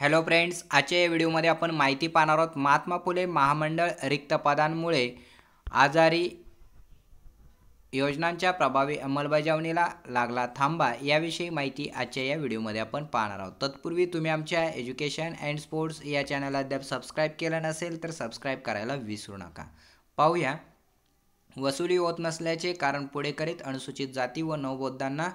hello friends आजच्या या व्हिडिओमध्ये आपण माहिती पाहणार आहोत महात्मा फुले महामंडळ रिक्त पदांमुळे आजारी योजनांच्या प्रभावी अंमलबजावणीला लागला थांबा याविषयी माहिती आजच्या या व्हिडिओमध्ये आपण पाहणार आहोत तत्पूर्वी तुम्ही आमच्या एज्युकेशन अँड स्पोर्ट्स या चॅनलला अद्याप सबस्क्राईब केलं नसेल तर सबस्क्राईब करायला विसरू नका पाहूया वसुली होत नसल्याचे कारण पुढे करीत अनुसूचित जाती व नवबौद्धांना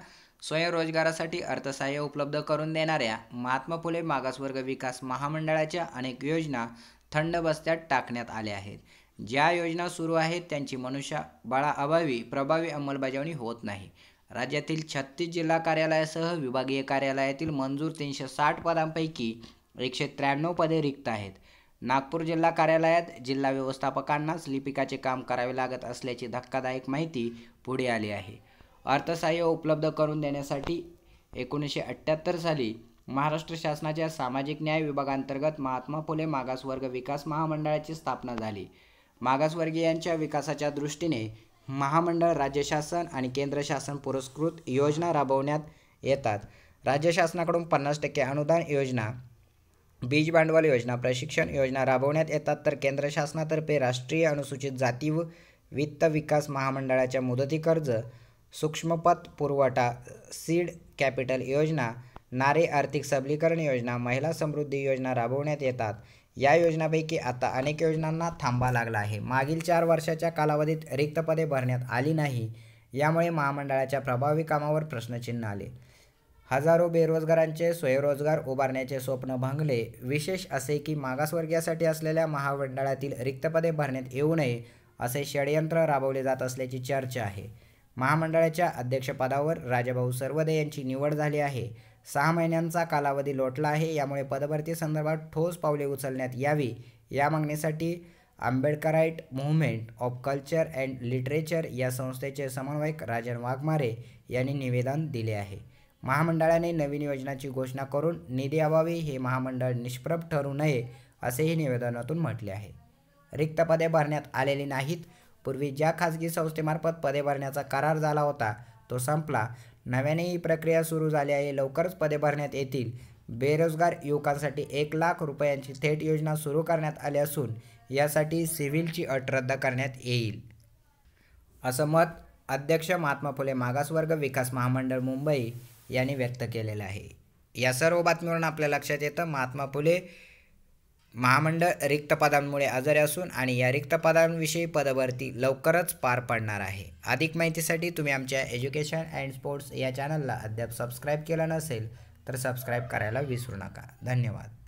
स्वयंरोजगारासाठी अर्थसहाय्य उपलब्ध करून देणाऱ्या महात्मा फुले मागासवर्ग विकास महामंडळाच्या अनेक योजना थंड बस्त्यात टाकण्यात आल्या आहेत ज्या योजना सुरू आहेत त्यांची मनुष्यबळाअभावी प्रभावी अंमलबजावणी होत नाही राज्यातील छत्तीस जिल्हा कार्यालयासह विभागीय कार्यालयातील मंजूर तीनशे साठ पदांपैकी एकशे त्र्याण्णव पदे रिक्त आहेत नागपूर जिल्हा कार्यालयात जिल्हा व्यवस्थापकांनाच लिपिकाचे काम करावे लागत असल्याची धक्कादायक माहिती पुढे आली आहे अर्थसहाय्य उपलब्ध करून देण्यासाठी एकोणीसशे अठ्ठ्याहत्तर साली महाराष्ट्र शासनाच्या सामाजिक न्याय विभागांतर्गत महात्मा फुले मागासवर्ग विकास महामंडळाची स्थापना झाली मागासवर्गीयांच्या विकासाच्या दृष्टीने महामंडळ राज्य शासन आणि केंद्र शासन पुरस्कृत योजना राबवण्यात येतात राज्य शासनाकडून पन्नास टक्के अनुदान योजना बीज भांडवल योजना प्रशिक्षण योजना राबवण्यात येतात तर केंद्र शासनातर्फे राष्ट्रीय अनुसूचित जाती व वित्त विकास महामंडळाच्या मुदती कर्ज सूक्ष्मपत पुरवठा सीड कॅपिटल योजना नारी आर्थिक सबलीकरण योजना महिला समृद्धी योजना राबवण्यात येतात या योजनापैकी आता अनेक योजनांना थांबा लागला आहे मागील चार वर्षाच्या कालावधीत रिक्त पदे भरण्यात आली नाही यामुळे महामंडळाच्या प्रभावी कामावर प्रश्नचिन्ह आले हजारो बेरोजगारांचे स्वयंरोजगार उभारण्याचे स्वप्न भंगले विशेष असे की मागासवर्गीयासाठी असलेल्या महामंडळातील रिक्तपदे भरण्यात येऊ नये असे षडयंत्र राबवले जात असल्याची चर्चा आहे महामंडळाच्या अध्यक्षपदावर राजाभाऊ सर्वदे यांची निवड झाली आहे सहा महिन्यांचा कालावधी लोटला आहे यामुळे पदभरती संदर्भात ठोस पावले उचलण्यात यावी या मागणीसाठी Ambedkarite movement of culture and literature या संस्थेचे समन्वयक राजन वाघमारे यांनी निवेदन दिले आहे महामंडळाने नवीन योजनाची घोषणा करून निधी अभावी हे महामंडळ निष्प्रभ ठरू नये असेही निवेदनातून म्हटले आहे रिक्त पदे भरण्यात आलेली नाहीत पूर्वी ज्या खाजगी संस्थेमार्फत पदे भरण्याचा करार झाला होता तो संपला नव्याने ही प्रक्रिया सुरू झाली आहे लवकरच पदे भरण्यात येतील बेरोजगार युवकांसाठी एक लाख रुपयांची थेट योजना सुरू करण्यात आली असून यासाठी सिव्हिलची अट रद्द करण्यात येईल असं मत अध्यक्ष महात्मा फुले मागासवर्ग विकास महामंडळ मुंबई यांनी व्यक्त केलेलं आहे या सर्व बातमीवरून आपल्या लक्षात येतं महात्मा फुले महामंडळ रिक्त पदांमुळे आजारी असून आणि या रिक्त पदांविषयी पदभरती लवकरच पार पडणार आहे अधिक माहितीसाठी तुम्ही आमच्या एज्युकेशन अँड स्पोर्ट्स या चॅनलला अद्याप सबस्क्राईब केलं नसेल तर सबस्क्राईब करायला विसरू नका धन्यवाद